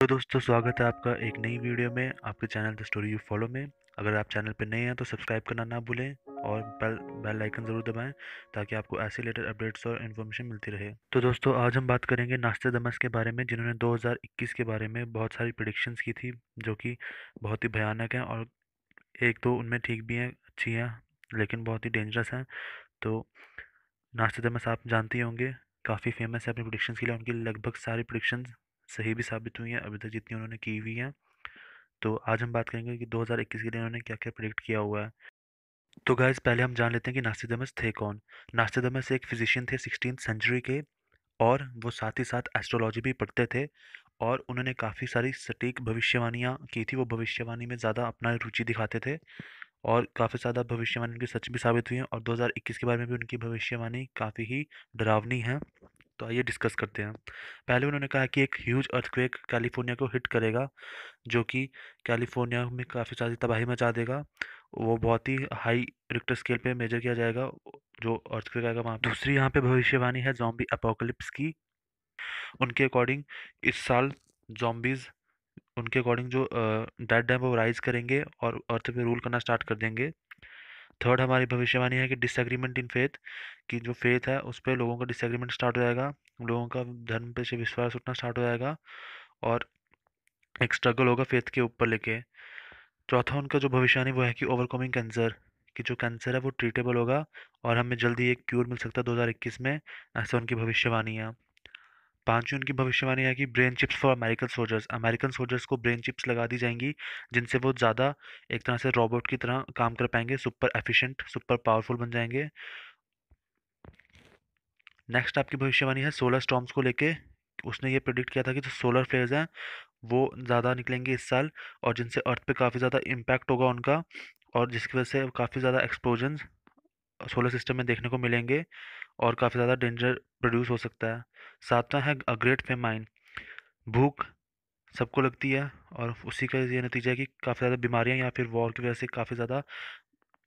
तो दोस्तों स्वागत है आपका एक नई वीडियो में आपके channel the story you follow में अगर आप चैनल पर नए हैं तो सब्सक्राइब करना ना भूलें और बेल बेल आइकन ज़रूर दबाएं ताकि आपको ऐसे लेटेस्ट अपडेट्स और इन्फॉर्मेशन मिलती रहे तो दोस्तों आज हम बात करेंगे नाश्ते दमस के बारे में जिन्होंने 2021 के बारे में बहुत सारी प्रडिक्शंस की थी जो कि बहुत ही भयानक हैं और एक तो उनमें ठीक भी हैं अच्छी हैं लेकिन बहुत ही डेंजरस हैं तो नाश्ते दमस आप जानते होंगे काफ़ी फेमस है अपने प्रडिक्शंस के लिए उनकी लगभग सारी प्रडिक्शंस सही भी साबित हुई हैं अभी तक जितनी उन्होंने की हुई हैं तो आज हम बात करेंगे कि 2021 के लिए उन्होंने क्या क्या प्रडिक्ट किया हुआ है तो गाइज पहले हम जान लेते हैं कि नास्तिदमस थे कौन नास्तिदमस एक फिजिशियन थे सिक्सटीन सेंचुरी के और वो साथ ही साथ एस्ट्रोलॉजी भी पढ़ते थे और उन्होंने काफ़ी सारी सटीक भविष्यवाणियाँ की थी वो भविष्यवाणी में ज़्यादा अपना रुचि दिखाते थे और काफ़ी ज़्यादा भविष्यवाणी उनकी सच भी साबित हुई है और 2021 के बारे में भी उनकी भविष्यवाणी काफ़ी ही डरावनी है तो आइए डिस्कस करते हैं पहले उन्होंने कहा कि एक ह्यूज अर्थक्वेक कैलिफोर्निया को हिट करेगा जो कि कैलिफोर्निया में काफ़ी सारी तबाही मचा देगा वो बहुत ही हाई रिक्टर स्केल पे मेजर किया जाएगा जो अर्थक्वेक आएगा वहाँ दूसरी यहाँ पे भविष्यवाणी है जॉम्बी अपोकलिप्स की उनके अकॉर्डिंग इस साल जॉम्बीज़ उनके अकॉर्डिंग जो डेड है वो राइज करेंगे और अर्थ पे रूल करना स्टार्ट कर देंगे थर्ड हमारी भविष्यवाणी है कि डिसएग्रीमेंट इन फेथ कि जो फेथ है उस पर लोगों का डिसएग्रीमेंट स्टार्ट हो जाएगा लोगों का धर्म पे से विश्वास उठना स्टार्ट हो जाएगा और एक स्ट्रगल होगा फेथ के ऊपर लेके चौथा उनका जो भविष्यवाणी वो है कि ओवरकमिंग कैंसर कि जो कैंसर है वो ट्रीटेबल होगा और हमें जल्दी एक क्यूर मिल सकता है दो में ऐसा उनकी भविष्यवाणी है पांचवी उनकी भविष्यवाणी है कि brain chips for American soldiers American soldiers को ब्रेन चिप्स लगा दी जाएंगी जिनसे वो ज़्यादा एक तरह से रॉबोट की तरह काम कर पाएंगे सुपर एफिशिएंट सुपर पावरफुल बन जाएंगे नेक्स्ट आपकी भविष्यवाणी है सोलर स्टॉम्स को लेके उसने ये प्रोडिक्ट किया था कि जो सोलर फ्लेयर्स हैं वो ज़्यादा निकलेंगे इस साल और जिनसे अर्थ पर काफ़ी ज़्यादा इम्पैक्ट होगा उनका और जिसकी वजह से काफ़ी ज़्यादा एक्सप्लोजन सोलर सिस्टम में देखने को मिलेंगे और काफ़ी ज़्यादा डेंजर प्रोड्यूस हो सकता है सातवां है अ ग्रेट फेमाइन भूख सबको लगती है और उसी का ये नतीजा है कि काफ़ी ज़्यादा बीमारियां या फिर वॉर की वजह से काफ़ी ज़्यादा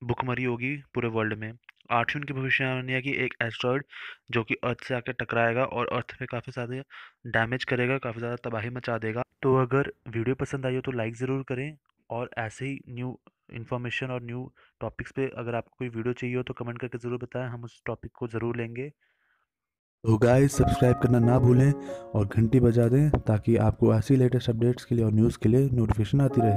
भुखमरी होगी पूरे वर्ल्ड में आठवीं उनकी भविष्यवाणी है कि एक एस्ट्रॉयड जो कि अर्थ से आकर टकराएगा और अर्थ में काफ़ी ज़्यादा डैमेज करेगा काफ़ी ज़्यादा तबाही मचा देगा तो अगर वीडियो पसंद आई हो तो लाइक ज़रूर करें और ऐसे ही न्यू इन्फॉर्मेशन और न्यू टॉपिक्स पे अगर आपको कोई वीडियो चाहिए हो तो कमेंट करके ज़रूर बताएं हम उस टॉपिक को ज़रूर लेंगे तो गाइस सब्सक्राइब करना ना भूलें और घंटी बजा दें ताकि आपको ऐसी लेटेस्ट अपडेट्स के लिए और न्यूज़ के लिए नोटिफिकेशन आती रहे